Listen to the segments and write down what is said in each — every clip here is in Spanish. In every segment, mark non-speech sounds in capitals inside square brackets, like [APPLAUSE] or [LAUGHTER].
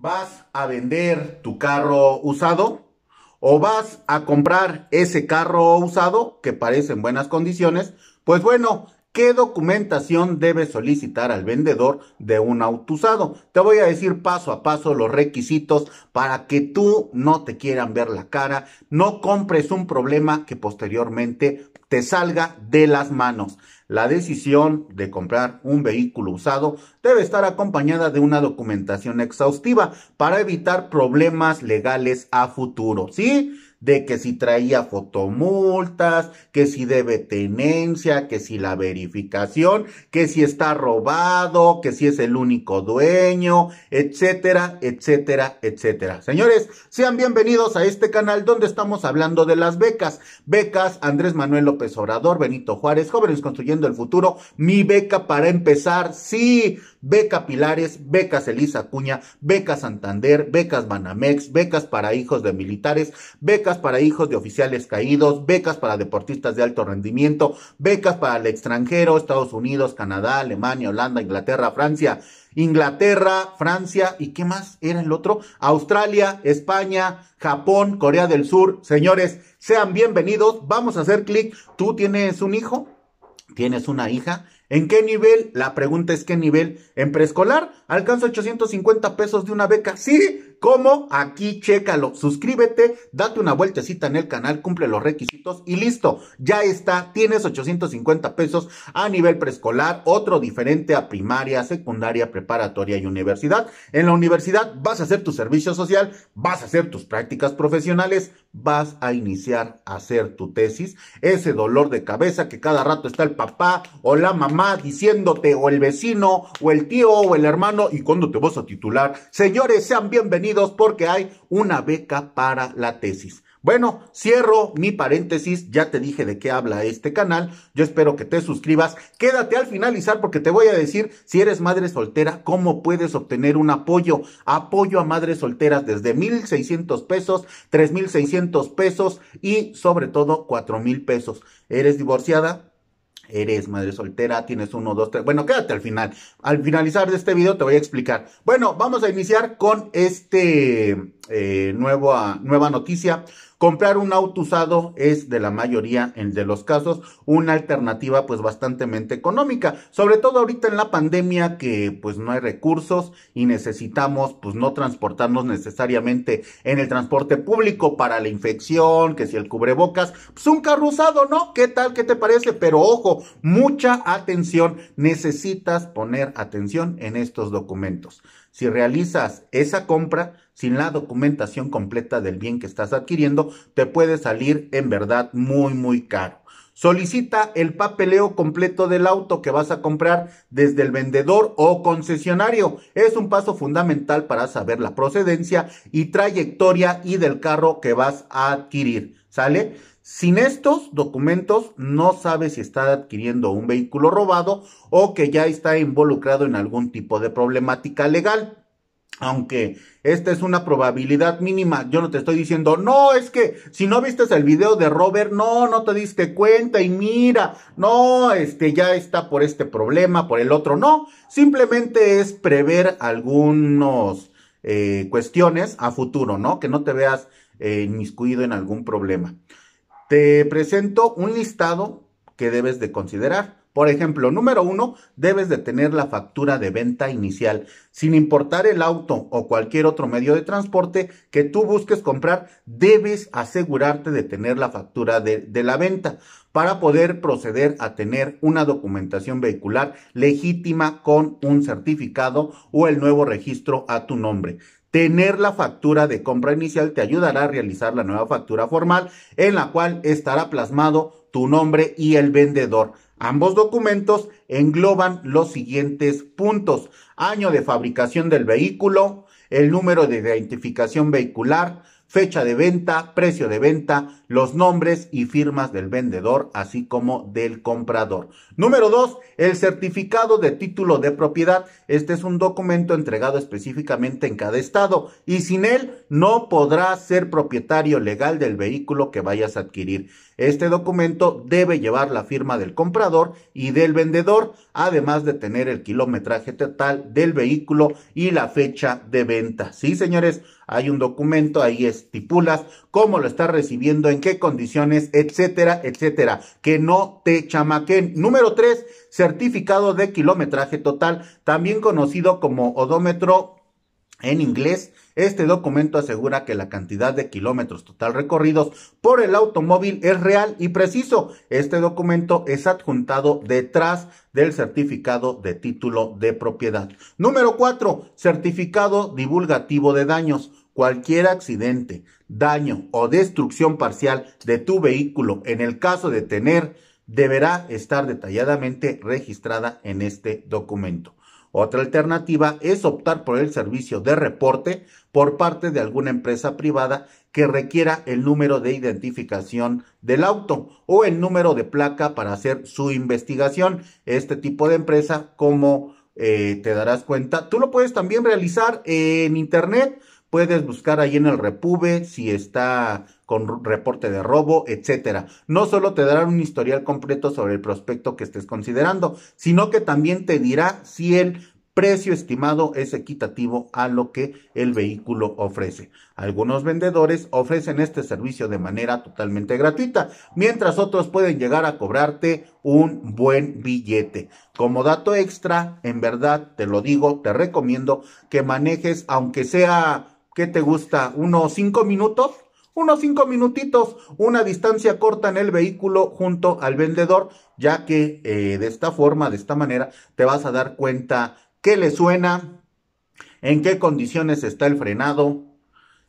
¿Vas a vender tu carro usado? ¿O vas a comprar ese carro usado que parece en buenas condiciones? Pues bueno, ¿Qué documentación debe solicitar al vendedor de un auto usado? Te voy a decir paso a paso los requisitos para que tú no te quieran ver la cara, no compres un problema que posteriormente te salga de las manos. La decisión de comprar un vehículo usado debe estar acompañada de una documentación exhaustiva para evitar problemas legales a futuro, ¿sí? de que si traía fotomultas, que si debe tenencia, que si la verificación, que si está robado, que si es el único dueño, etcétera, etcétera, etcétera. Señores, sean bienvenidos a este canal donde estamos hablando de las becas. Becas Andrés Manuel López Obrador, Benito Juárez, Jóvenes Construyendo el Futuro, mi beca para empezar, sí, beca Pilares, becas Elisa Cuña, becas Santander, becas Banamex, becas para hijos de militares, becas para hijos de oficiales caídos, becas para deportistas de alto rendimiento, becas para el extranjero, Estados Unidos, Canadá, Alemania, Holanda, Inglaterra, Francia, Inglaterra, Francia y qué más era el otro, Australia, España, Japón, Corea del Sur. Señores, sean bienvenidos, vamos a hacer clic. ¿Tú tienes un hijo? ¿Tienes una hija? ¿En qué nivel? La pregunta es qué nivel. En preescolar alcanza 850 pesos de una beca. Sí, ¿Cómo? Aquí chécalo, suscríbete, date una vueltecita en el canal, cumple los requisitos y listo, ya está, tienes 850 pesos a nivel preescolar, otro diferente a primaria, secundaria, preparatoria y universidad. En la universidad vas a hacer tu servicio social, vas a hacer tus prácticas profesionales, vas a iniciar a hacer tu tesis. Ese dolor de cabeza que cada rato está el papá o la mamá diciéndote o el vecino o el tío o el hermano y cuando te vas a titular. Señores, sean bienvenidos porque hay una beca para la tesis. Bueno, cierro mi paréntesis, ya te dije de qué habla este canal, yo espero que te suscribas, quédate al finalizar porque te voy a decir si eres madre soltera, cómo puedes obtener un apoyo, apoyo a madres solteras desde 1.600 pesos, 3.600 pesos y sobre todo 4.000 pesos. ¿Eres divorciada? eres madre soltera, tienes uno, dos, tres. Bueno, quédate al final. Al finalizar de este video te voy a explicar. Bueno, vamos a iniciar con este eh, nuevo, nueva noticia Comprar un auto usado es de la mayoría de los casos una alternativa pues bastante económica, sobre todo ahorita en la pandemia que pues no hay recursos y necesitamos pues no transportarnos necesariamente en el transporte público para la infección, que si el cubrebocas, pues un carro usado, ¿no? ¿Qué tal? ¿Qué te parece? Pero ojo, mucha atención, necesitas poner atención en estos documentos. Si realizas esa compra, sin la documentación completa del bien que estás adquiriendo, te puede salir en verdad muy, muy caro. Solicita el papeleo completo del auto que vas a comprar desde el vendedor o concesionario. Es un paso fundamental para saber la procedencia y trayectoria y del carro que vas a adquirir. ¿Sale? Sin estos documentos no sabes si estás adquiriendo un vehículo robado o que ya está involucrado en algún tipo de problemática legal. Aunque esta es una probabilidad mínima, yo no te estoy diciendo, no, es que si no viste el video de Robert, no, no te diste cuenta y mira, no, este ya está por este problema, por el otro, no, simplemente es prever algunos eh, cuestiones a futuro, ¿no? Que no te veas eh, inmiscuido en algún problema. Te presento un listado que debes de considerar. Por ejemplo, número uno, debes de tener la factura de venta inicial, sin importar el auto o cualquier otro medio de transporte que tú busques comprar, debes asegurarte de tener la factura de, la venta para poder proceder a tener una documentación vehicular legítima con un certificado o el nuevo registro a tu nombre. Tener la factura de compra inicial te ayudará a realizar la nueva factura formal en la cual estará plasmado tu nombre y el vendedor. Ambos documentos engloban los siguientes puntos. Año de fabricación del vehículo, el número de identificación vehicular, fecha de venta, precio de venta, los nombres y firmas del vendedor, así como del comprador. Número dos, el certificado de título de propiedad. Este es un documento entregado específicamente en cada estado y sin él no podrás ser propietario legal del vehículo que vayas a adquirir. Este documento debe llevar la firma del comprador y del vendedor, además de tener el kilometraje total del vehículo y la fecha de venta. Sí, señores, hay un documento, ahí estipulas cómo lo estás recibiendo, en qué condiciones, etcétera, etcétera. Que no te chamaquen. Número 3, certificado de kilometraje total, también conocido como odómetro en inglés, este documento asegura que la cantidad de kilómetros total recorridos por el automóvil es real y preciso. Este documento es adjuntado detrás del certificado de título de propiedad. Número 4. Certificado divulgativo de daños. Cualquier accidente, daño o destrucción parcial de tu vehículo en el caso de tener deberá estar detalladamente registrada en este documento. Otra alternativa es optar por el servicio de reporte por parte de alguna empresa privada que requiera el número de identificación del auto o el número de placa para hacer su investigación. Este tipo de empresa, como eh, te darás cuenta, tú lo puedes también realizar en Internet Puedes buscar ahí en el Repube si está con reporte de robo, etcétera. No solo te darán un historial completo sobre el prospecto que estés considerando, sino que también te dirá si el precio estimado es equitativo a lo que el vehículo ofrece. Algunos vendedores ofrecen este servicio de manera totalmente gratuita, mientras otros pueden llegar a cobrarte un buen billete. Como dato extra, en verdad te lo digo, te recomiendo que manejes, aunque sea ¿qué te gusta? ¿Unos cinco minutos? Unos cinco minutitos, una distancia corta en el vehículo junto al vendedor, ya que eh, de esta forma, de esta manera, te vas a dar cuenta qué le suena, en qué condiciones está el frenado,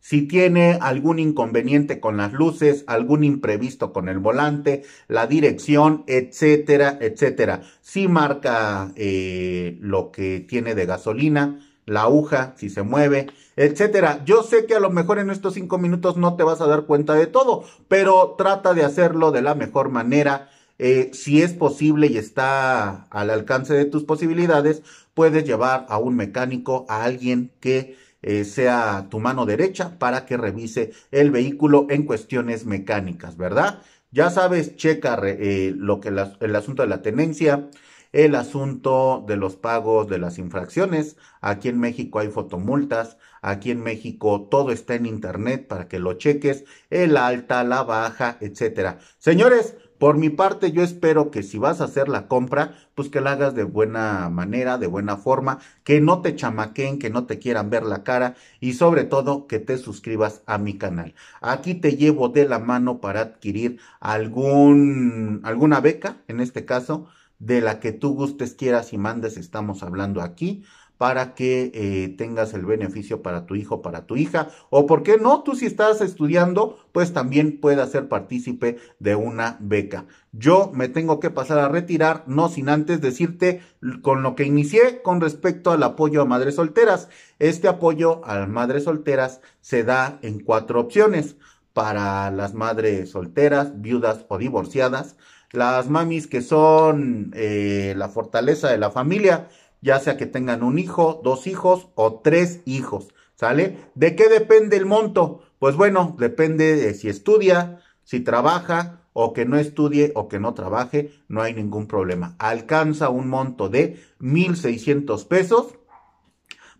si tiene algún inconveniente con las luces, algún imprevisto con el volante, la dirección, etcétera, etcétera. Si marca eh, lo que tiene de gasolina, la aguja, si se mueve, etcétera. Yo sé que a lo mejor en estos cinco minutos no te vas a dar cuenta de todo, pero trata de hacerlo de la mejor manera. Eh, si es posible y está al alcance de tus posibilidades, puedes llevar a un mecánico, a alguien que eh, sea tu mano derecha para que revise el vehículo en cuestiones mecánicas, ¿verdad? Ya sabes, checa eh, lo que el asunto de la tenencia, el asunto de los pagos de las infracciones. Aquí en México hay fotomultas, aquí en México todo está en internet para que lo cheques, el alta, la baja, etcétera. Señores, por mi parte, yo espero que si vas a hacer la compra, pues que la hagas de buena manera, de buena forma, que no te chamaquen, que no te quieran ver la cara y sobre todo que te suscribas a mi canal. Aquí te llevo de la mano para adquirir algún, alguna beca, en este caso, de la que tú gustes, quieras y mandes, estamos hablando aquí, para que eh, tengas el beneficio para tu hijo, para tu hija, o por qué no, tú si estás estudiando, pues también puedas ser partícipe de una beca. Yo me tengo que pasar a retirar, no sin antes decirte con lo que inicié con respecto al apoyo a madres solteras. Este apoyo a madres solteras se da en cuatro opciones para las madres solteras, viudas o divorciadas, las mamis que son eh, la fortaleza de la familia, ya sea que tengan un hijo, dos hijos o tres hijos, ¿sale? ¿De qué depende el monto? Pues bueno, depende de si estudia, si trabaja o que no estudie o que no trabaje, no hay ningún problema. Alcanza un monto de 1.600 pesos,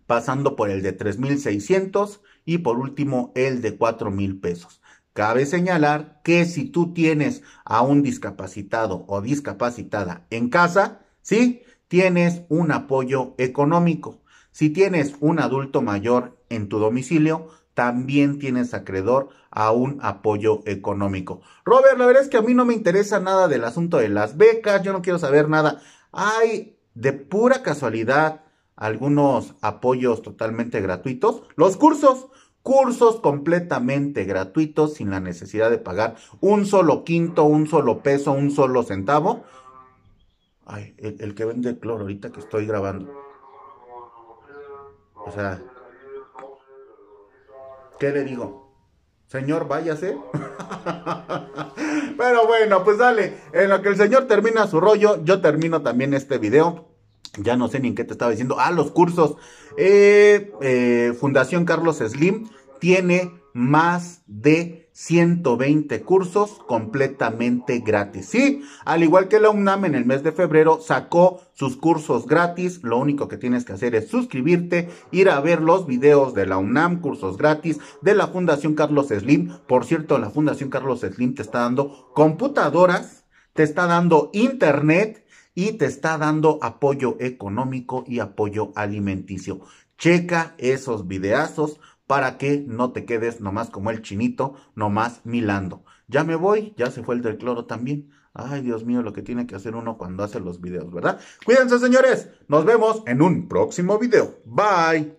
pasando por el de 3.600 y por último el de 4.000 pesos. Cabe señalar que si tú tienes a un discapacitado o discapacitada en casa, sí, tienes un apoyo económico. Si tienes un adulto mayor en tu domicilio, también tienes acreedor a un apoyo económico. Robert, la verdad es que a mí no me interesa nada del asunto de las becas, yo no quiero saber nada. Hay de pura casualidad algunos apoyos totalmente gratuitos. Los cursos, cursos completamente gratuitos sin la necesidad de pagar un solo quinto, un solo peso, un solo centavo. Ay, el, que vende cloro ahorita que estoy grabando. O sea, ¿qué le digo? Señor, váyase. [LAUGHS] Pero bueno, pues dale, en lo que el señor termina su rollo, yo termino también este video. Ya no sé ni en qué te estaba diciendo. Ah, los cursos. Eh, eh, Fundación Carlos Slim tiene más de 120 cursos completamente gratis. Sí, al igual que la UNAM en el mes de febrero sacó sus cursos gratis. Lo único que tienes que hacer es suscribirte, ir a ver los videos de la UNAM, cursos gratis, de la Fundación Carlos Slim. Por cierto, la Fundación Carlos Slim te está dando computadoras, te está dando internet y te está dando apoyo económico y apoyo alimenticio. Checa esos videazos para que no te quedes nomás como el chinito, nomás milando. Ya me voy, ya se fue el del cloro también. Ay, Dios mío, lo que tiene que hacer uno cuando hace los videos, ¿verdad? Cuídense, señores. Nos vemos en un próximo video. Bye.